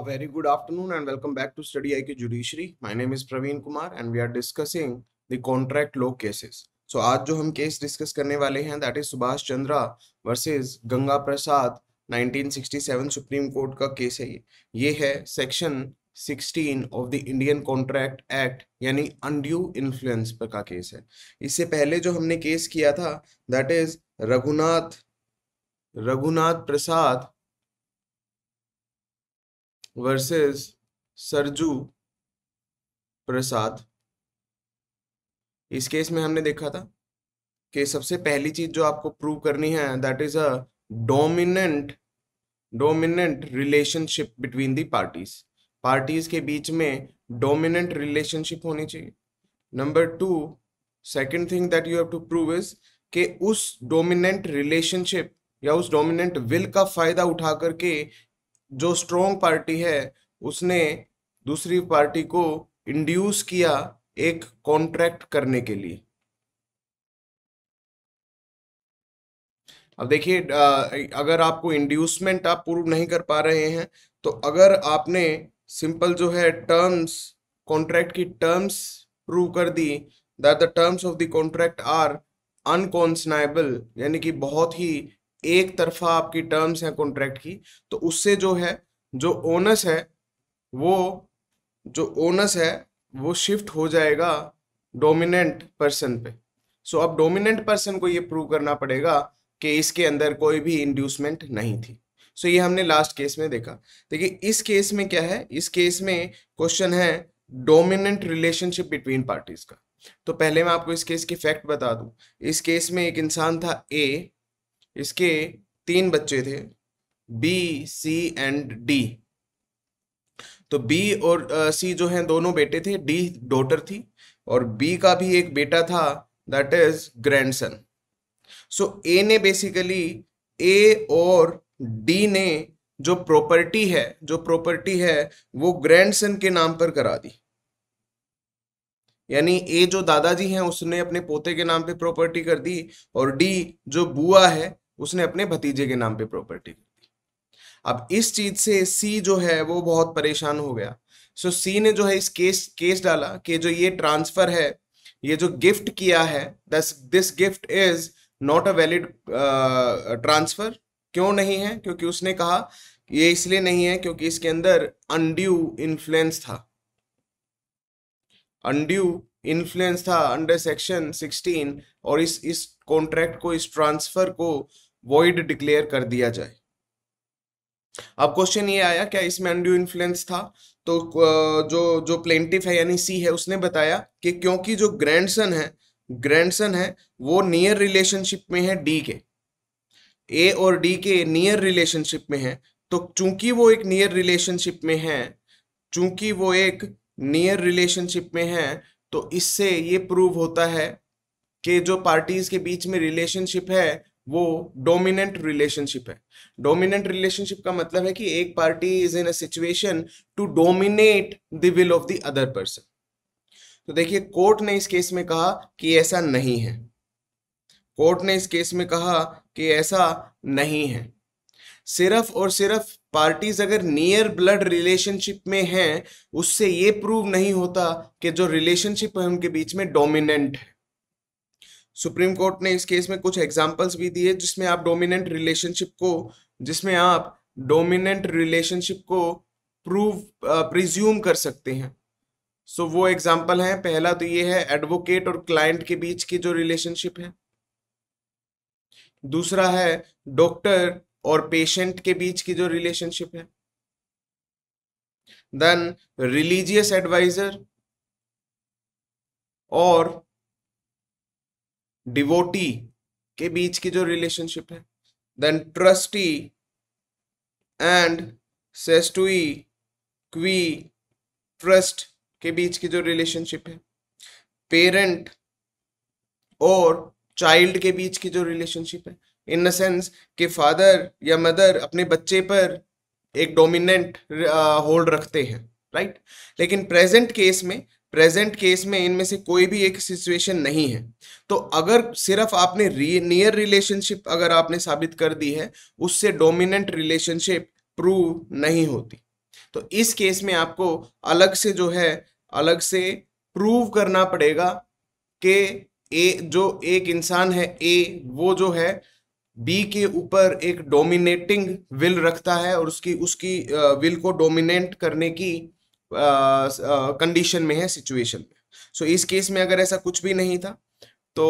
A very good afternoon and welcome back to Study IQ Judiciary. My name is Praveen Kumar and we are discussing the contract law cases. So आज जो हम case discuss करने वाले हैं that is Subhash Chandra versus Ganga Prasad 1967 Supreme Court का case है ये ये है section 16 of the Indian Contract Act यानी अनड्यू इन्फ्लुएंस पर का केस है इससे पहले जो हमने केस किया था that is Raghunath Raghunath Prasad versus Sarju Prasad इस केस में हमने देखा था कि सबसे पहली चीज जो आपको प्रूव करनी है that is a dominant dominant relationship between the parties parties के बीच में डोमिनेंट रिलेशनशिप होनी चाहिए number two second thing that you have to prove is के उस डोमिनेंट रिलेशनशिप या उस डोमिनेंट विल का फायदा उठा करके जो स्ट्रोंग पार्टी है उसने दूसरी पार्टी को इंड्यूस किया एक कॉन्ट्रैक्ट करने के लिए अब देखिए अगर आपको इंड्यूसमेंट आप प्रूव नहीं कर पा रहे हैं तो अगर आपने सिंपल जो है टर्म्स कॉन्ट्रैक्ट की टर्म्स प्रूव कर दी that the terms of the contract are unconscionable यानी कि बहुत ही एक तरफा आपकी टर्म्स हैं कॉन्ट्रैक्ट की तो उससे जो है जो ओनस है वो जो ओनस है वो शिफ्ट हो जाएगा डोमिनेंट पर्सन पे सो अब डोमिनेंट पर्सन को ये प्रूव करना पड़ेगा कि इसके अंदर कोई भी इंड्यूसमेंट नहीं थी सो ये हमने लास्ट केस में देखा देखिए इस केस में क्या है इस केस में क्वेश्चन है डोमिनेंट रिलेशनशिप बिटवीन पार्टीज का तो पहले मैं आपको इस केस के फैक्ट बता दूं इस केस में एक इंसान था ए इसके तीन बच्चे थे बी सी एंड डी तो बी और सी uh, जो हैं दोनों बेटे थे डी डॉटर थी और बी का भी एक बेटा था that is grandson so A ने बेसिकली ए और डी ने जो प्रॉपर्टी है जो प्रॉपर्टी है वो ग्रैंडसन के नाम पर करा दी यानी ए जो दादाजी हैं उसने अपने पोते के नाम पे प्रॉपर्टी कर दी और डी जो बुआ है उसने अपने भतीजे के नाम पे प्रॉपर्टी कर दी अब इस चीज से सी जो है वो बहुत परेशान हो गया सो so, सी ने जो है इस केस केस डाला कि जो ये ट्रांसफर है ये जो गिफ्ट किया है दस this gift is not a valid transfer क्यों नहीं है क्योंकि उसने कहा ये इसलिए नहीं है क्योंकि इसके अंदर अनड्यू इन्फ्लुएंस था अनड्यू इन्फ्लुएंस था अंडर सेक्शन 16 और इस इस कॉन्ट्रैक्ट को इस ट्रांसफर को वॉइड डिक्लेयर कर दिया जाए अब क्वेश्चन ये आया क्या इसमें अंड्यू इन्फ्लुएंस था तो जो जो प्लेंटिफ है यानी सी है उसने बताया कि क्योंकि जो ग्रैंडसन है ग्रैंडसन है वो नियर रिलेशनशिप में है डी के ए और डी के नियर रिलेशनशिप में है तो चूंकि वो एक नियर रिलेशनशिप में है चूंकि वो एक नियर रिलेशनशिप में है तो इससे ये प्रूव होता है कि जो पार्टीज के बीच में रिलेशनशिप है वो डोमिनेंट रिलेशनशिप है डोमिनेंट रिलेशनशिप का मतलब है कि एक party is in a situation to dominate the will of the other person तो देखिए कोर्ट ने इस केस में कहा कि ऐसा नहीं है कोर्ट ने इस केस में कहा कि ऐसा नहीं है सिर्फ और सिर्फ पार्टीज अगर नियर ब्लड रिलेशनशिप में हैं उससे ये प्रूव नहीं होता कि जो रिलेशनशिप है उनके बीच में डोमिनेंट है सुप्रीम कोर्ट ने इस केस में कुछ एग्जाम्पल्स भी दिए जिसमें आप डोमिनेंट रिलेशनशिप को जिसमें आप डोमिनेंट रिलेशनशिप को प्रूव प्रिज्यूम कर सकते हैं सो so, वो एग्जाम्पल हैं पहला तो ये है एडवोकेट और क्लाइंट के बीच की जो रिलेशनशिप है दूसरा है डॉक्टर और पेशेंट के बीच की जो रिलेशनशिप है देन रिलीजियस एडवाइजर और डिवोटी के बीच की जो रिलेशनशिप है देन ट्रस्टी एंड सेस्टुई क्वी ट्रस्ट के बीच की जो रिलेशनशिप है पेरेंट और चाइल्ड के बीच की जो रिलेशनशिप है इन द सेंस कि फादर या मदर अपने बच्चे पर एक डोमिनेंट होल्ड uh, रखते हैं राइट right? लेकिन प्रेजेंट केस में प्रेजेंट केस में इनमें से कोई भी एक सिचुएशन नहीं है तो अगर सिर्फ आपने नियर रिलेशनशिप अगर आपने साबित कर दी है उससे डोमिनेंट रिलेशनशिप प्रूव नहीं होती तो इस केस में आपको अलग से जो है अलग से प्रूव करना पड़ेगा कि ए जो एक इंसान है ए वो जो है बी के ऊपर एक डोमिनेटिंग विल रखता है और उसकी उसकी विल को डोमिनेट करने की कंडीशन में है सिचुएशन में सो इस केस में अगर ऐसा कुछ भी नहीं था तो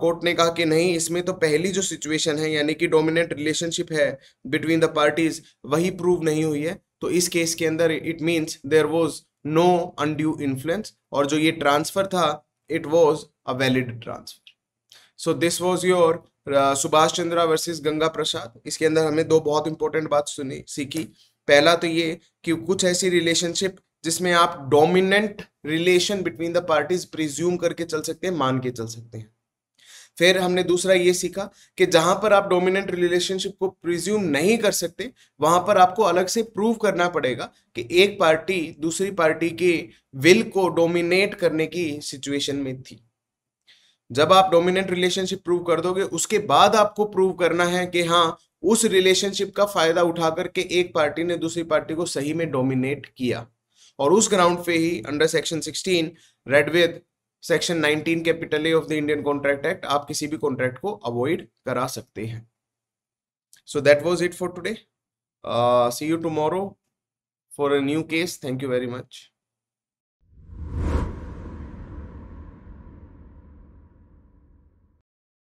कोर्ट ने कहा कि नहीं इसमें तो पहली जो सिचुएशन है यानी कि डोमिनेंट रिलेशनशिप है बिटवीन द पार्टीज वही प्रूव नहीं हुई है तो इस केस के अंदर it means there was no undue influence और जो ये ट्रांसफर था it was a valid transfer so this was your Subhash Chandra versus Ganga Prasad इसके अंदर हमने दो बहुत इंपॉर्टेंट बात सुनी सीखी पहला तो ये कि कुछ ऐसी रिलेशनशिप जिसमें आप dominant relation between the parties presume करके चल सकते हैं मान के चल सकते हैं फिर हमने दूसरा ये सीखा कि जहां पर आप डोमिनेंट रिलेशनशिप को प्रिज्यूम नहीं कर सकते वहां पर आपको अलग से प्रूव करना पड़ेगा कि एक पार्टी दूसरी पार्टी के विल को डोमिनेट करने की सिचुएशन में थी जब आप डोमिनेंट रिलेशनशिप प्रूव कर दोगे उसके बाद आपको प्रूव करना है कि हाँ उस रिलेशनशिप का फायदा उठा करके एक पार्टी ने दूसरी पार्टी को सही में डोमिनेट किया और उस ग्राउंड पे ही under section 16 read with section 19 capital A of the Indian Contract Act आप किसी भी कॉन्ट्रैक्ट को अवॉइड करा सकते हैं so that was it for today see you tomorrow for a new case thank you very much